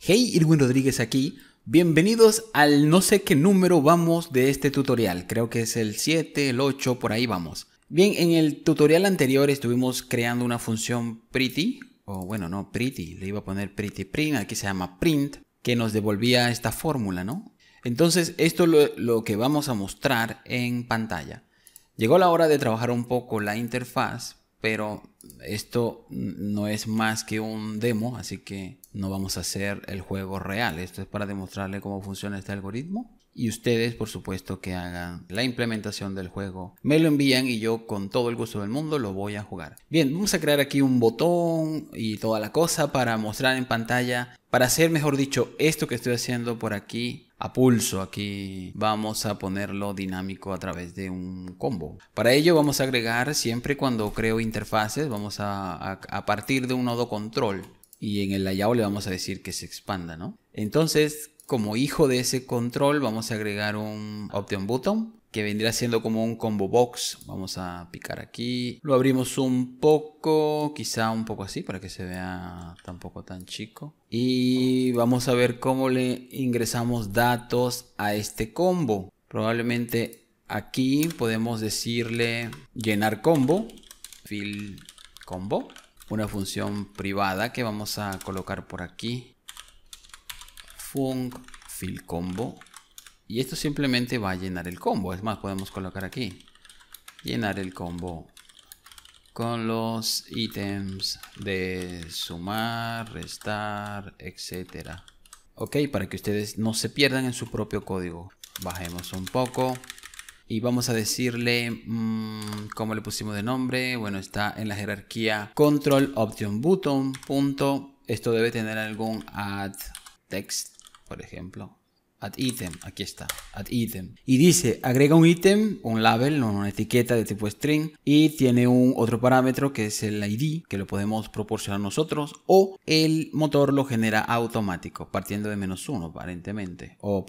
Hey, Irwin Rodríguez aquí. Bienvenidos al no sé qué número vamos de este tutorial. Creo que es el 7, el 8, por ahí vamos. Bien, en el tutorial anterior estuvimos creando una función pretty, o bueno, no pretty, le iba a poner pretty print, aquí se llama print, que nos devolvía esta fórmula, ¿no? Entonces, esto es lo, lo que vamos a mostrar en pantalla. Llegó la hora de trabajar un poco la interfaz, pero esto no es más que un demo, así que no vamos a hacer el juego real. Esto es para demostrarle cómo funciona este algoritmo. Y ustedes, por supuesto, que hagan la implementación del juego. Me lo envían y yo con todo el gusto del mundo lo voy a jugar. Bien, vamos a crear aquí un botón y toda la cosa para mostrar en pantalla. Para hacer, mejor dicho, esto que estoy haciendo por aquí a pulso. Aquí vamos a ponerlo dinámico a través de un combo. Para ello vamos a agregar siempre cuando creo interfaces, vamos a, partir de un nodo control y en el layout le vamos a decir que se expanda, ¿no? Entonces, como hijo de ese control, vamos a agregar un option button que vendría siendo como un combo box. Vamos a picar aquí. Lo abrimos un poco, quizá un poco así para que se vea tampoco tan chico. Y vamos a ver cómo le ingresamos datos a este combo. Probablemente aquí podemos decirle llenar combo, fill combo, una función privada que vamos a colocar por aquí. fung fill combo y esto simplemente va a llenar el combo. Es más, podemos colocar aquí. Llenar el combo con los ítems de sumar, restar, etcétera. Ok, para que ustedes no se pierdan en su propio código. Bajemos un poco. Y vamos a decirle mm, cómo le pusimos de nombre. Bueno, está en la jerarquía control option button. Punto. Esto debe tener algún add text, por ejemplo. Add item, aquí está, add item. Y dice, agrega un ítem, un label, una etiqueta de tipo string, y tiene un otro parámetro que es el ID, que lo podemos proporcionar nosotros, o el motor lo genera automático, partiendo de menos uno, aparentemente. O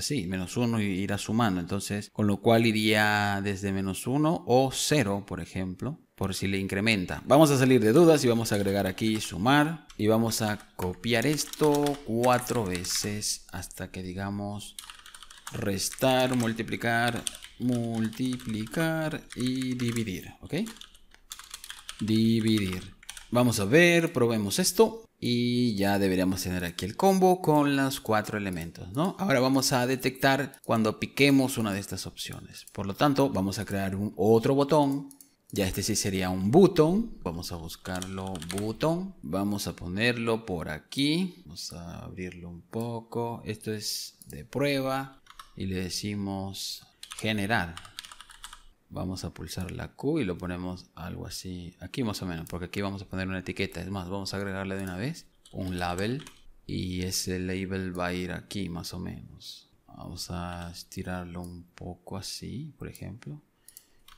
sí, menos uno irá sumando. Entonces, con lo cual iría desde menos uno o cero, por ejemplo por si le incrementa. Vamos a salir de dudas y vamos a agregar aquí sumar y vamos a copiar esto cuatro veces hasta que digamos restar, multiplicar, multiplicar y dividir, ¿ok? Dividir. Vamos a ver, probemos esto y ya deberíamos tener aquí el combo con los cuatro elementos, ¿no? Ahora vamos a detectar cuando piquemos una de estas opciones. Por lo tanto, vamos a crear un otro botón ya este sí sería un button. Vamos a buscarlo button. Vamos a ponerlo por aquí. Vamos a abrirlo un poco. Esto es de prueba. Y le decimos generar. Vamos a pulsar la Q y lo ponemos algo así. Aquí más o menos. Porque aquí vamos a poner una etiqueta. Es más, vamos a agregarle de una vez un label. Y ese label va a ir aquí más o menos. Vamos a estirarlo un poco así, por ejemplo.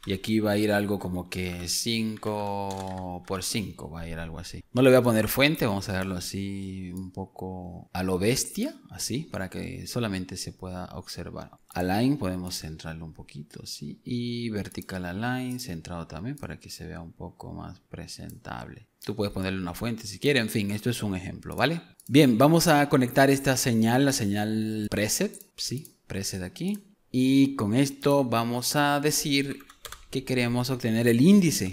Y aquí va a ir algo como que 5 por 5, va a ir algo así. No le voy a poner fuente, vamos a darlo así un poco a lo bestia, así, para que solamente se pueda observar. Align podemos centrarlo un poquito, así. Y vertical align centrado también para que se vea un poco más presentable. Tú puedes ponerle una fuente si quieres, en fin, esto es un ejemplo, ¿vale? Bien, vamos a conectar esta señal, la señal preset, sí, preset aquí. Y con esto vamos a decir queremos obtener el índice.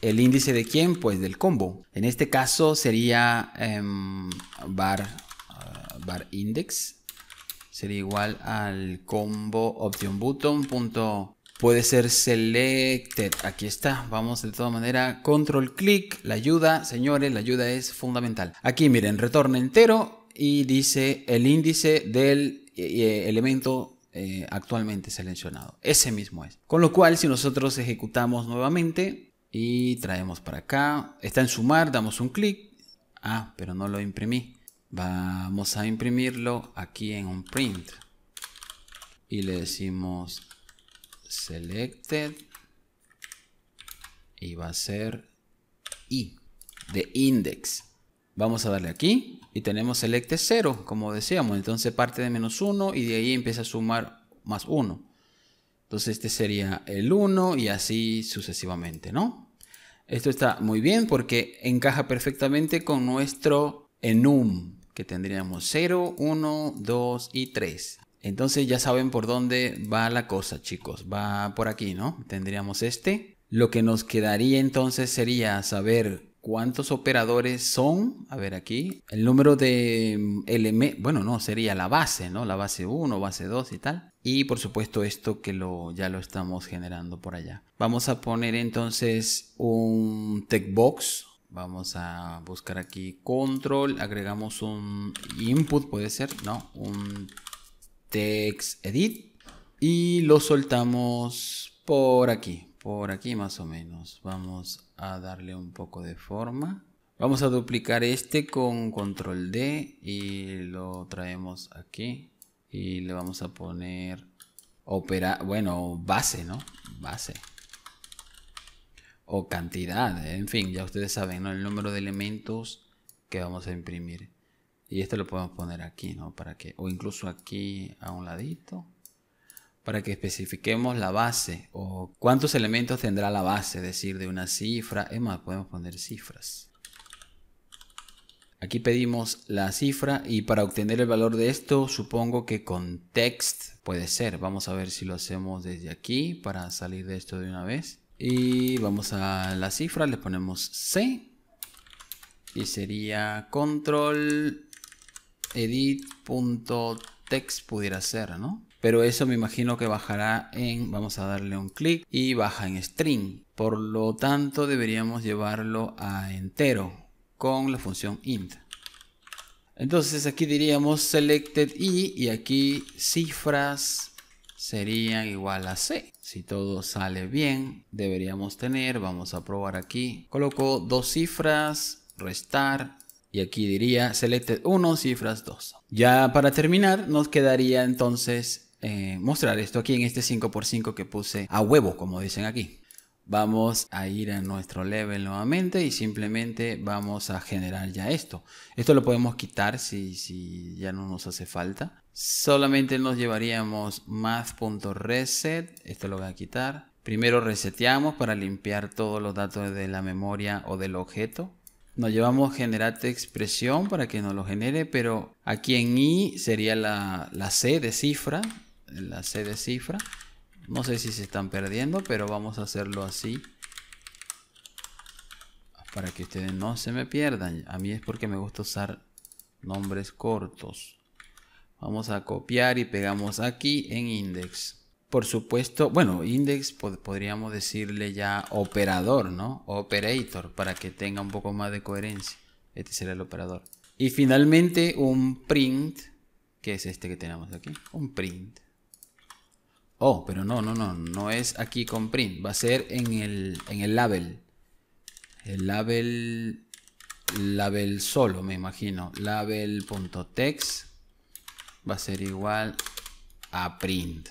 ¿El índice de quién? Pues del combo. En este caso sería em, bar, eh, bar index. Sería igual al combo option button. Punto. Puede ser selected. Aquí está. Vamos de toda manera. Control clic La ayuda, señores, la ayuda es fundamental. Aquí miren, retorno entero y dice el índice del eh, eh, elemento eh, actualmente seleccionado. Ese mismo es. Con lo cual, si nosotros ejecutamos nuevamente y traemos para acá, está en sumar, damos un clic. Ah, pero no lo imprimí. Vamos a imprimirlo aquí en un print. Y le decimos selected y va a ser i de index. Vamos a darle aquí y tenemos select 0, como decíamos. Entonces parte de menos 1 y de ahí empieza a sumar más 1. Entonces este sería el 1 y así sucesivamente, ¿no? Esto está muy bien porque encaja perfectamente con nuestro enum, que tendríamos 0, 1, 2 y 3. Entonces ya saben por dónde va la cosa, chicos. Va por aquí, ¿no? Tendríamos este. Lo que nos quedaría entonces sería saber cuántos operadores son, a ver aquí, el número de lm mm, bueno, no, sería la base, ¿no? La base 1, base 2 y tal. Y por supuesto esto que lo, ya lo estamos generando por allá. Vamos a poner entonces un box Vamos a buscar aquí control, agregamos un input, puede ser, no, un text edit y lo soltamos por aquí por aquí más o menos. Vamos a darle un poco de forma. Vamos a duplicar este con control D y lo traemos aquí. Y le vamos a poner opera, bueno, base, ¿no? Base. O cantidad, ¿eh? en fin, ya ustedes saben, El número de elementos que vamos a imprimir. Y esto lo podemos poner aquí, ¿no? Para que, o incluso aquí a un ladito para que especifiquemos la base o cuántos elementos tendrá la base, es decir, de una cifra. Es más, podemos poner cifras. Aquí pedimos la cifra y para obtener el valor de esto supongo que con text puede ser. Vamos a ver si lo hacemos desde aquí para salir de esto de una vez. Y vamos a la cifra, le ponemos C y sería control edit.text pudiera ser, ¿no? pero eso me imagino que bajará en, vamos a darle un clic y baja en string. Por lo tanto deberíamos llevarlo a entero con la función int. Entonces aquí diríamos selected i y aquí cifras serían igual a c. Si todo sale bien, deberíamos tener, vamos a probar aquí, coloco dos cifras, restar, y aquí diría selected 1, cifras 2. Ya para terminar nos quedaría entonces eh, mostrar esto aquí en este 5x5 que puse a huevo, como dicen aquí. Vamos a ir a nuestro level nuevamente y simplemente vamos a generar ya esto. Esto lo podemos quitar si, si ya no nos hace falta. Solamente nos llevaríamos math.reset, esto lo voy a quitar. Primero reseteamos para limpiar todos los datos de la memoria o del objeto. Nos llevamos generate expresión para que nos lo genere, pero aquí en i sería la, la c de cifra la C de cifra. No sé si se están perdiendo, pero vamos a hacerlo así. Para que ustedes no se me pierdan. A mí es porque me gusta usar nombres cortos. Vamos a copiar y pegamos aquí en index. Por supuesto, bueno, index podríamos decirle ya operador, ¿no? Operator, para que tenga un poco más de coherencia. Este será el operador. Y finalmente un print, que es este que tenemos aquí. Un print. Oh, pero no, no, no, no es aquí con print, va a ser en el, label. El label, label solo, me imagino. Label.text va a ser igual a print.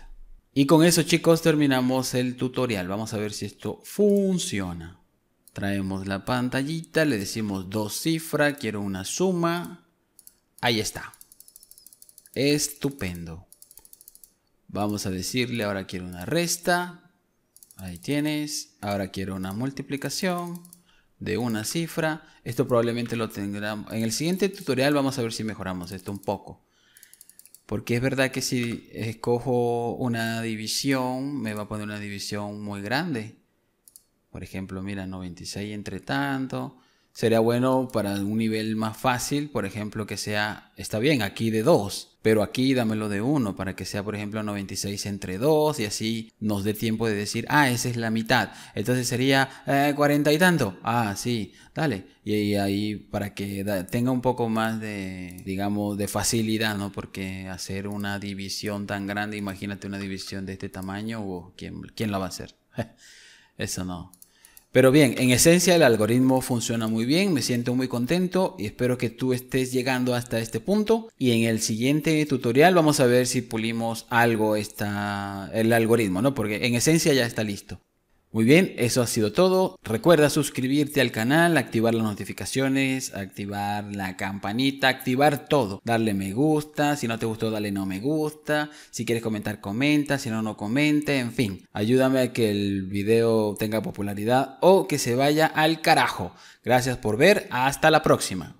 Y con eso chicos terminamos el tutorial. Vamos a ver si esto funciona. Traemos la pantallita, le decimos dos cifras, quiero una suma. Ahí está. Estupendo. Vamos a decirle, ahora quiero una resta. Ahí tienes. Ahora quiero una multiplicación de una cifra. Esto probablemente lo tendremos. En el siguiente tutorial vamos a ver si mejoramos esto un poco. Porque es verdad que si escojo una división, me va a poner una división muy grande. Por ejemplo, mira, 96 entre tanto. Sería bueno para un nivel más fácil, por ejemplo, que sea, está bien, aquí de 2 pero aquí dámelo de uno para que sea, por ejemplo, 96 entre 2 y así nos dé tiempo de decir, ah, esa es la mitad. Entonces sería eh, 40 y tanto. Ah, sí, dale. Y, ahí para que tenga un poco más de, digamos, de facilidad, ¿no? Porque hacer una división tan grande, imagínate una división de este tamaño, o ¿quién, ¿quién la va a hacer? Eso no. Pero bien, en esencia el algoritmo funciona muy bien, me siento muy contento y espero que tú estés llegando hasta este punto. Y en el siguiente tutorial vamos a ver si pulimos algo esta, el algoritmo, ¿no? Porque en esencia ya está listo. Muy bien, eso ha sido todo. Recuerda suscribirte al canal, activar las notificaciones, activar la campanita, activar todo. Darle me gusta, si no te gustó dale no me gusta, si quieres comentar comenta, si no no comente, en fin. Ayúdame a que el video tenga popularidad o que se vaya al carajo. Gracias por ver, hasta la próxima.